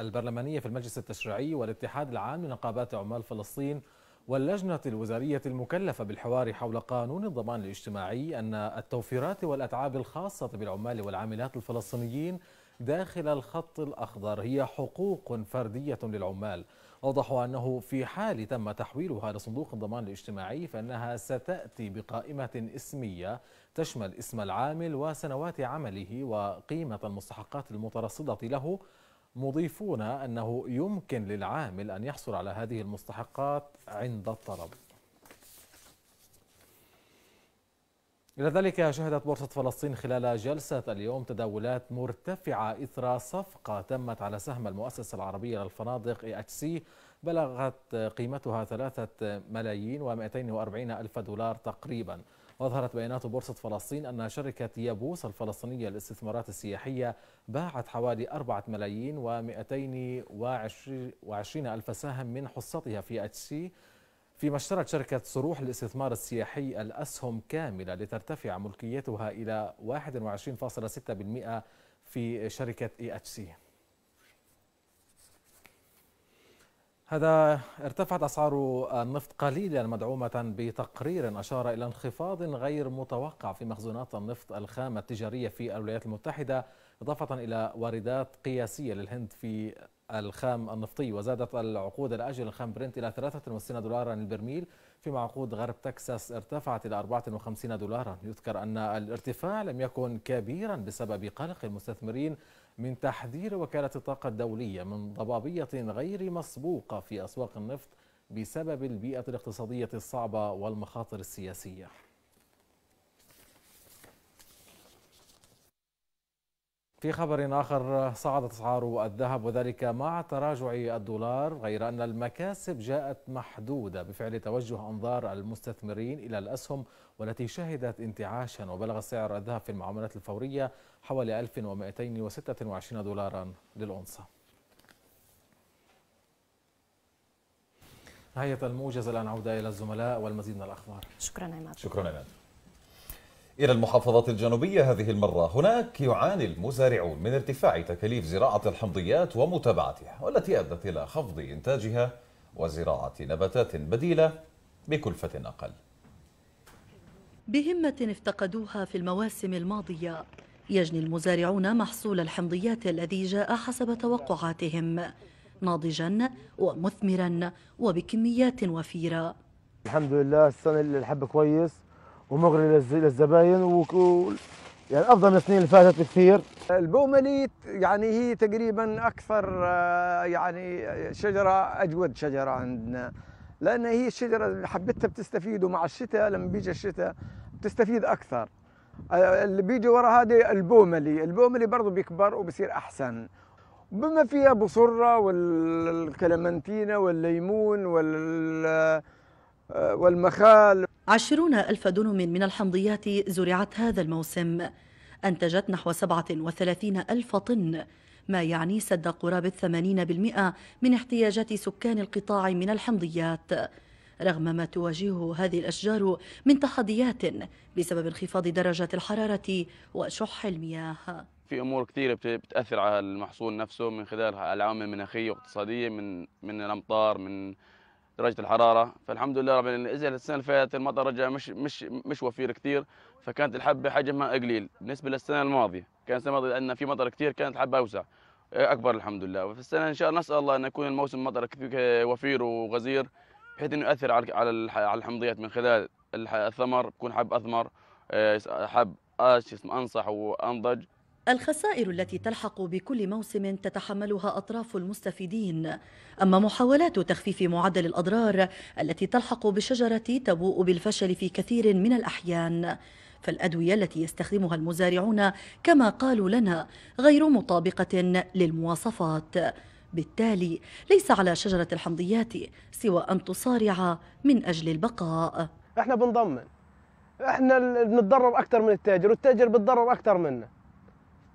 البرلمانية في المجلس التشريعي والاتحاد العام لنقابات عمال فلسطين واللجنة الوزارية المكلفة بالحوار حول قانون الضمان الاجتماعي أن التوفيرات والأتعاب الخاصة بالعمال والعاملات الفلسطينيين داخل الخط الأخضر هي حقوق فردية للعمال أوضحوا أنه في حال تم تحويلها لصندوق الضمان الاجتماعي فإنها ستأتي بقائمة اسمية تشمل اسم العامل وسنوات عمله وقيمة المستحقات المترصدة له مضيفون أنه يمكن للعامل أن يحصل على هذه المستحقات عند الطلب إلى ذلك شهدت بورصة فلسطين خلال جلسة اليوم تداولات مرتفعة إثر صفقة تمت على سهم المؤسسة العربية للفنادق اي اتش سي بلغت قيمتها 3 ملايين و240 ألف دولار تقريباً وأظهرت بيانات بورصة فلسطين أن شركة يابوس الفلسطينية للاستثمارات السياحية باعت حوالي 4 ملايين و220 ألف سهم من حصتها في اتش سي فيما اشترت شركة صروح للاستثمار السياحي الأسهم كاملة لترتفع ملكيتها إلى 21.6% في شركة اي اتش سي هذا ارتفعت أسعار النفط قليلا مدعومة بتقرير أشار إلى انخفاض غير متوقع في مخزونات النفط الخام التجارية في الولايات المتحدة إضافة إلى واردات قياسية للهند في الخام النفطي وزادت العقود الأجل الخام برنت إلى 63 دولارا للبرميل فيما عقود غرب تكساس ارتفعت إلى 54 دولارا يذكر أن الارتفاع لم يكن كبيرا بسبب قلق المستثمرين من تحذير وكالة الطاقة الدولية من ضبابية غير مسبوقة في أسواق النفط بسبب البيئة الاقتصادية الصعبة والمخاطر السياسية في خبر آخر صعدت أسعار الذهب وذلك مع تراجع الدولار غير أن المكاسب جاءت محدودة بفعل توجه أنظار المستثمرين إلى الأسهم والتي شهدت انتعاشا وبلغ سعر الذهب في المعاملات الفورية حوالي 1226 دولارا للأونصة نهاية الموجز الآن عودة إلى الزملاء والمزيد من الأخبار شكرا عماد شكرا عماد إلى المحافظات الجنوبية هذه المرة هناك يعاني المزارعون من ارتفاع تكاليف زراعة الحمضيات ومتابعتها والتي أدت إلى خفض إنتاجها وزراعة نباتات بديلة بكلفة أقل بهمة افتقدوها في المواسم الماضية يجني المزارعون محصول الحمضيات الذي جاء حسب توقعاتهم ناضجا ومثمرا وبكميات وفيرة الحمد لله السنة الحب كويس ومغري للزباين و... يعني افضل من السنين اللي فاتت بكثير البوملي يعني هي تقريبا اكثر آه، يعني شجره اجود شجره عندنا لان هي الشجره اللي حبتها بتستفيد ومع الشتاء لما بيجي الشتاء بتستفيد اكثر آه، اللي بيجي ورا هذا البوملي البوملي برضه بيكبر وبصير احسن بما فيها بصره والكلمنتينا والليمون وال والمخال عشرون ألف دنم من الحمضيات زرعت هذا الموسم أنتجت نحو وثلاثين ألف طن ما يعني سد قرابة 80% من احتياجات سكان القطاع من الحمضيات رغم ما تواجهه هذه الأشجار من تحديات بسبب انخفاض درجات الحرارة وشح المياه في امور كثيره بتاثر على المحصول نفسه من خلال العوامل المناخيه واقتصاديه من من الامطار من درجه الحراره فالحمد لله رب العالمين اذا السنه اللي فاتت المطر رجع مش مش مش وفير كثير فكانت الحبه حجمها قليل بالنسبه للسنه الماضيه كان السنه الماضيه لان في مطر كثير كانت الحبه اوسع اكبر الحمد لله وفي السنه ان شاء الله نسال الله ان يكون الموسم مطر وفير وغزير بحيث انه يؤثر على على الحمضيات من خلال الثمر بكون حب اثمر آه، حب اسمه انصح وانضج الخسائر التي تلحق بكل موسم تتحملها أطراف المستفيدين أما محاولات تخفيف معدل الأضرار التي تلحق بالشجرة تبوء بالفشل في كثير من الأحيان فالأدوية التي يستخدمها المزارعون كما قالوا لنا غير مطابقة للمواصفات بالتالي ليس على شجرة الحمضيات سوى أن تصارع من أجل البقاء احنا بنضمن احنا بنتضرر أكثر من التاجر والتاجر بتضرر أكثر منا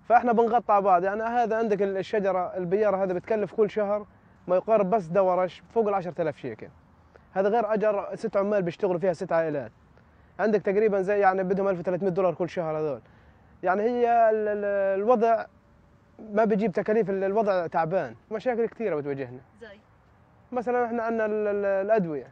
فاحنا بنغطى بعض يعني هذا عندك الشجره البياره هذا بتكلف كل شهر ما يقارب بس دورش فوق ال 10000 شيكل هذا غير اجر ست عمال بيشتغلوا فيها ست عائلات عندك تقريبا زي يعني بدهم 1300 دولار كل شهر هذول يعني هي الوضع ما بيجيب تكاليف الوضع تعبان مشاكل كثيره بتواجهنا زي مثلا احنا عندنا الادويه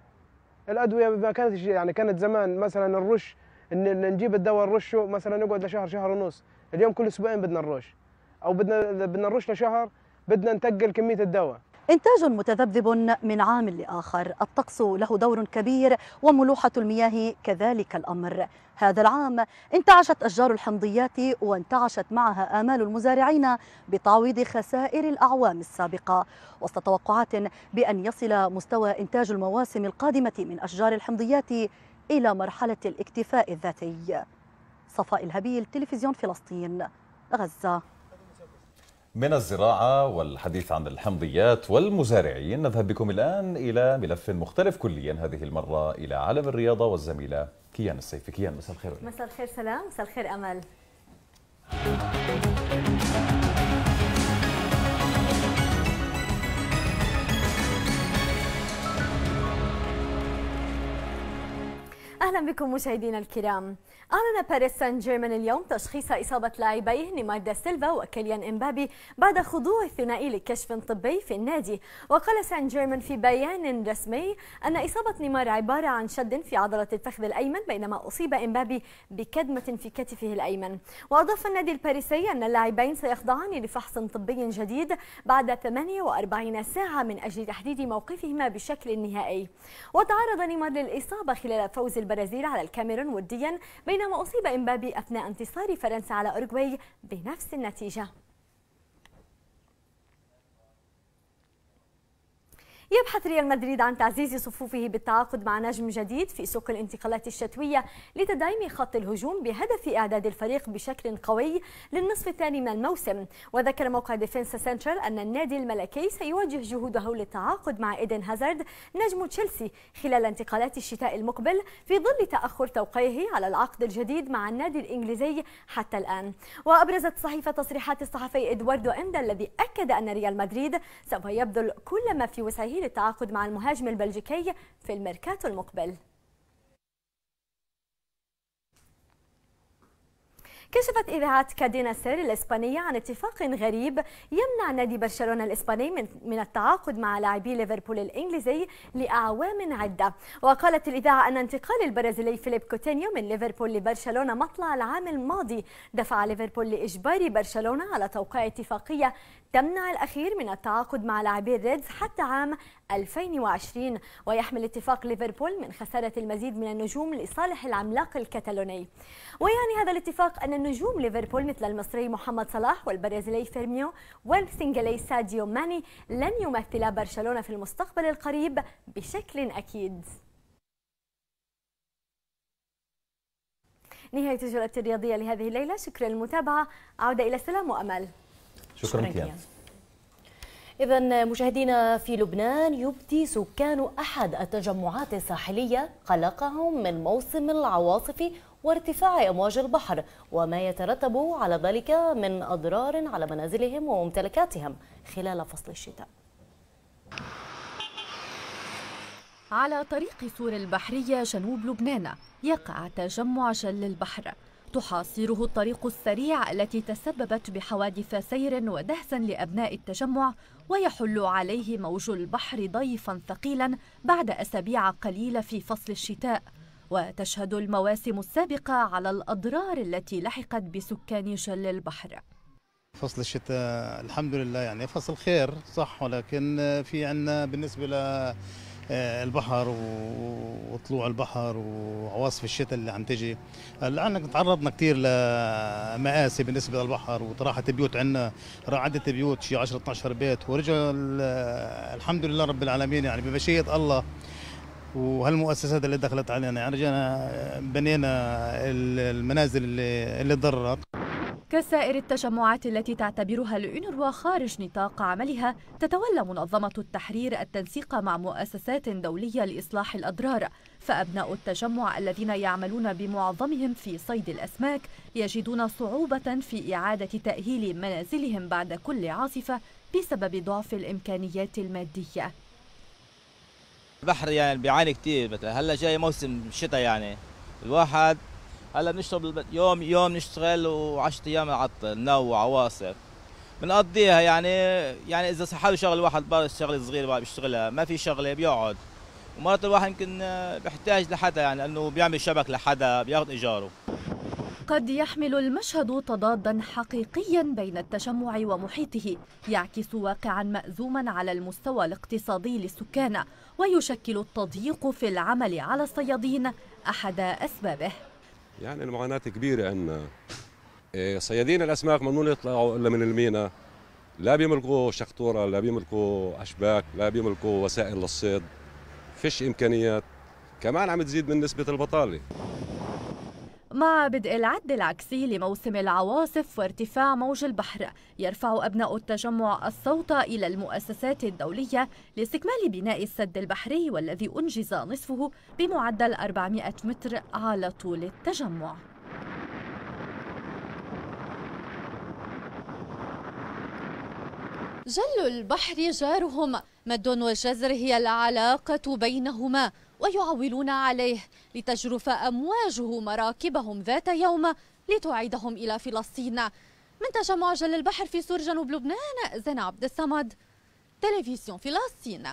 الادويه ما كانت يعني كانت زمان مثلا الرش نجيب الدواء نرشه مثلا يقعد لشهر شهر ونص اليوم كل اسبوعين بدنا نروش او بدنا بدنا نروش لشهر بدنا نتقل كميه الدواء إنتاج متذبذب من عام لآخر الطقس له دور كبير وملوحة المياه كذلك الأمر هذا العام انتعشت أشجار الحمضيات وانتعشت معها آمال المزارعين بتعويض خسائر الأعوام السابقة وسط توقعات بأن يصل مستوى إنتاج المواسم القادمة من أشجار الحمضيات إلى مرحلة الاكتفاء الذاتي صفاء الهبيل تلفزيون فلسطين غزة من الزراعة والحديث عن الحمضيات والمزارعين نذهب بكم الآن إلى ملف مختلف كليا هذه المرة إلى عالم الرياضة والزميلة كيان السيف كيان مساء الخير مساء الخير سلام مساء الخير أمل اهلا بكم مشاهدينا الكرام أعلن باريس سان جيرمان اليوم تشخيص إصابة لاعبيه نيمار دا سيلفا وكيليان إمبابي بعد خضوع الثنائي لكشف طبي في النادي وقال سان جيرمان في بيان رسمي أن إصابة نيمار عبارة عن شد في عضلة الفخذ الأيمن بينما أصيب إمبابي بكدمة في كتفه الأيمن وأضاف النادي الباريسي أن اللاعبين سيخضعان لفحص طبي جديد بعد 48 ساعة من أجل تحديد موقفهما بشكل نهائي وتعرض نيمار للإصابة خلال فوز البرازيل على الكاميرون وديا بين بينما أصيب إمبابي أثناء انتصار فرنسا على أوروغواي بنفس النتيجة يبحث ريال مدريد عن تعزيز صفوفه بالتعاقد مع نجم جديد في سوق الانتقالات الشتوية لتدعيم خط الهجوم بهدف إعداد الفريق بشكل قوي للنصف الثاني من الموسم وذكر موقع ديفنس سنترال أن النادي الملكي سيوجه جهوده للتعاقد مع إيدن هازارد نجم تشيلسي خلال انتقالات الشتاء المقبل في ظل تأخر توقيعه على العقد الجديد مع النادي الإنجليزي حتى الآن وأبرزت الصحيفة تصريحات الصحفي إدواردو إندا الذي أكد أن ريال مدريد سوف يبذل كل ما في وسعه للتعاقد مع المهاجم البلجيكي في الميركاتو المقبل كشفت إذاعة كادينا سير الإسبانية عن اتفاق غريب يمنع نادي برشلونة الإسباني من التعاقد مع لاعبي ليفربول الإنجليزي لأعوام عدة وقالت الإذاعة أن انتقال البرازيلي فيليب كوتينيو من ليفربول لبرشلونة مطلع العام الماضي دفع ليفربول لإجبار برشلونة على توقيع اتفاقية تمنع الأخير من التعاقد مع لاعبي الريدز حتى عام 2020 ويحمل اتفاق ليفربول من خسارة المزيد من النجوم لصالح العملاق الكتالوني ويعني هذا الاتفاق أن النجوم ليفربول مثل المصري محمد صلاح والبرازيلي فيرميو والسنغالي ساديو ماني لن يمثلا برشلونة في المستقبل القريب بشكل أكيد نهاية الجولة الرياضية لهذه الليلة شكرا للمتابعة عودة إلى السلام وأمل شكرا, لك كيان. إذا مشاهدينا في لبنان يبدي سكان أحد التجمعات الساحلية قلقهم من موسم العواصف وارتفاع أمواج البحر وما يترتب على ذلك من أضرار على منازلهم وممتلكاتهم خلال فصل الشتاء على طريق سور البحرية جنوب لبنان يقع تجمع شل البحر تحاصره الطريق السريع التي تسببت بحوادث سير ودهس لأبناء التجمع ويحل عليه موج البحر ضيفا ثقيلا بعد أسابيع قليلة في فصل الشتاء وتشهد المواسم السابقة على الأضرار التي لحقت بسكان جل البحر فصل الشتاء الحمد لله يعني فصل خير صح ولكن في عندنا بالنسبة ل آه، البحر وطلوع البحر وعواصف الشتاء اللي عم تجي الان آه، تعرضنا كثير لمآسي بالنسبه للبحر وطراحه البيوت عندنا رعدت بيوت شي 10 12 بيت ورجع الحمد لله رب العالمين يعني بمشيئه الله وهالمؤسسات اللي دخلت علينا يعني رجعنا آه، بنينا المنازل اللي, اللي ضرت كسائر التجمعات التي تعتبرها الأونروا خارج نطاق عملها تتولى منظمة التحرير التنسيق مع مؤسسات دولية لإصلاح الأضرار فأبناء التجمع الذين يعملون بمعظمهم في صيد الأسماك يجدون صعوبة في إعادة تأهيل منازلهم بعد كل عاصفة بسبب ضعف الإمكانيات المادية البحر يعني بيعاني كتير هلا جاي موسم الشتاء يعني الواحد هلا بنشرب يوم يوم نشتغل و10 ايام نعطل نو عواصف بنقضيها يعني يعني اذا حاله شغل واحد بار شغله صغيره بقى بيشتغلها ما في شغله بيقعد ومرات الواحد يمكن بيحتاج لحدا يعني انه بيعمل شبك لحدا بياخذ ايجاره قد يحمل المشهد تضادا حقيقيا بين التجمع ومحيطه يعكس واقعا مأزوما على المستوى الاقتصادي للسكان ويشكل التضييق في العمل على الصيادين أحد أسبابه يعني المعاناة كبيرة عندنا إيه، صيادين الأسماك ممنوع يطلعوا إلا من المينا لا بيملكوا شخطورة لا بيملكوا أشباك لا بيملكوا وسائل للصيد فيش إمكانيات كمان عم تزيد من نسبة البطالة مع بدء العد العكسي لموسم العواصف وارتفاع موج البحر يرفع أبناء التجمع الصوت إلى المؤسسات الدولية لاستكمال بناء السد البحري والذي أنجز نصفه بمعدل 400 متر على طول التجمع جل البحر جارهم مد وجزر هي العلاقة بينهما ويعولون عليه لتجرف أمواجه مراكبهم ذات يوم لتعيدهم إلى فلسطين من تجمع جل البحر في سور جنوب لبنان زين عبد الصمد تلفزيون فلسطين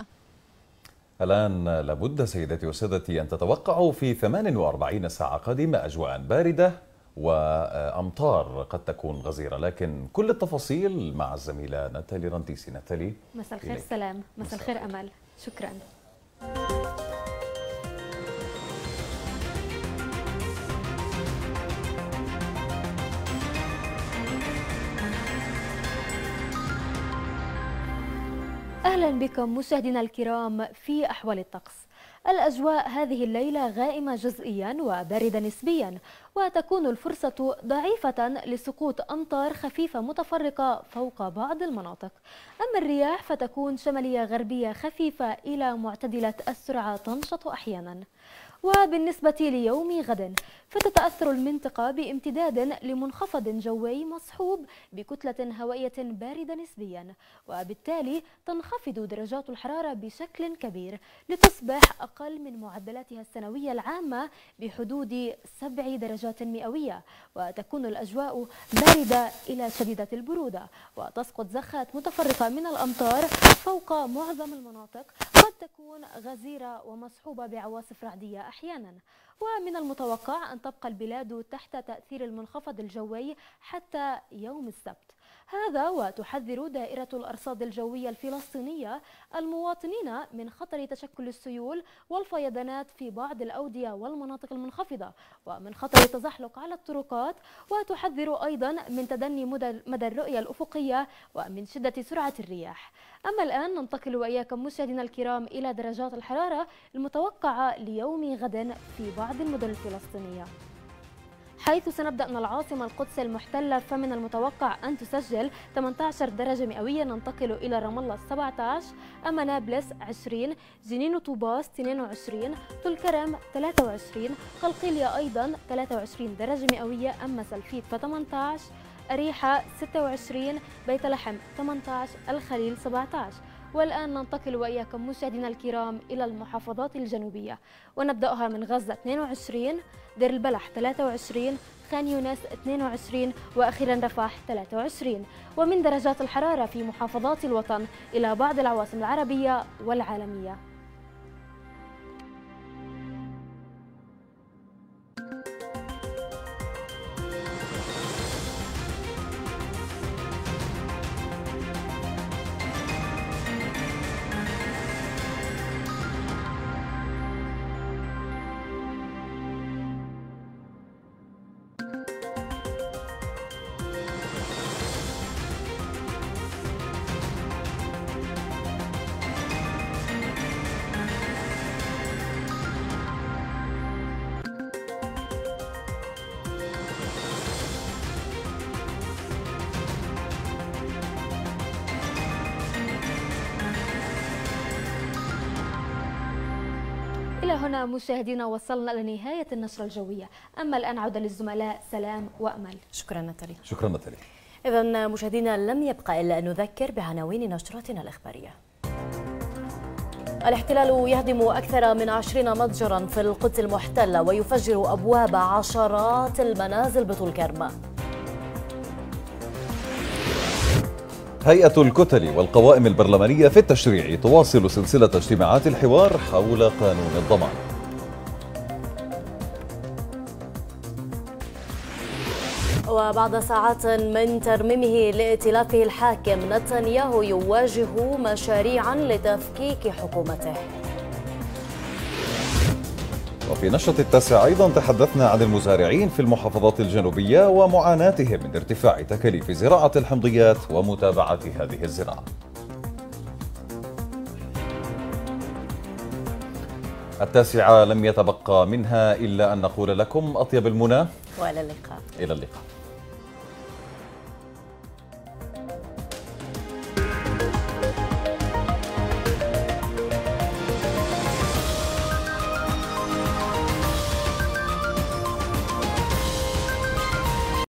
الآن لابد سيدتي وسادتي أن تتوقعوا في 48 ساعة قادمة أجواء باردة وأمطار قد تكون غزيرة لكن كل التفاصيل مع الزميلة ناتالي رنتيسي ناتالي مساء الخير سلام مساء الخير أمل شكرا أهلا بكم مشاهدينا الكرام في أحوال الطقس الأجواء هذه الليلة غائمة جزئيا وباردة نسبيا وتكون الفرصة ضعيفة لسقوط أمطار خفيفة متفرقة فوق بعض المناطق أما الرياح فتكون شمالية غربية خفيفة إلى معتدلة السرعة تنشط أحيانا وبالنسبة ليوم غد فتتأثر المنطقة بامتداد لمنخفض جوي مصحوب بكتلة هوائية باردة نسبيا وبالتالي تنخفض درجات الحرارة بشكل كبير لتصبح أقل من معدلاتها السنوية العامة بحدود 7 درجات مئوية وتكون الأجواء باردة إلى شديدة البرودة وتسقط زخات متفرقة من الأمطار فوق معظم المناطق قد تكون غزيرة ومصحوبة بعواصف رعدية أحيانا ومن المتوقع أن تبقى البلاد تحت تأثير المنخفض الجوي حتى يوم السبت هذا وتحذر دائرة الأرصاد الجوية الفلسطينية المواطنين من خطر تشكل السيول والفيضانات في بعض الأودية والمناطق المنخفضة ومن خطر التزحلق على الطرقات وتحذر أيضا من تدني مدى الرؤية الأفقية ومن شدة سرعة الرياح أما الآن ننتقل وإياكم مشاهدينا الكرام إلى درجات الحرارة المتوقعة ليوم غد في بعض المدن الفلسطينية حيث سنبدأ من العاصمة القدس المحتلة فمن المتوقع أن تسجل 18 درجة مئوية ننتقل إلى رام الله 17 أما نابلس 20 جنين وطوباس 22 طول كرم 23 قلقيلية أيضا 23 درجة مئوية أما سلفيت ف 18 أريحة 26 بيت لحم 18 الخليل 17 والآن ننتقل وإياكم مشاهدينا الكرام إلى المحافظات الجنوبية ونبدأها من غزة 22 دير البلح 23 خان يونس 22 وأخيرا رفح 23 ومن درجات الحرارة في محافظات الوطن إلى بعض العواصم العربية والعالمية هنا مشاهدينا وصلنا الى نهايه النشرة الجوية أما الآن عودة للزملاء سلام وأمل شكرا نتالي شكرا نتالي إذا مشاهدينا لم يبقى إلا أن نذكر بعناوين نشرتنا الإخبارية الاحتلال يهدم أكثر من عشرين متجرا في القدس المحتلة ويفجر أبواب عشرات المنازل بطول كرمه هيئة الكتل والقوائم البرلمانية في التشريع تواصل سلسلة اجتماعات الحوار حول قانون الضمان. وبعد ساعات من ترميمه لائتلافه الحاكم نتنياهو يواجه مشاريعا لتفكيك حكومته. وفي نشرة التاسع أيضا تحدثنا عن المزارعين في المحافظات الجنوبية ومعاناتهم من ارتفاع تكاليف زراعة الحمضيات ومتابعة هذه الزراعة التاسعة لم يتبقى منها إلا أن نقول لكم أطيب المنى وإلى اللقاء إلى اللقاء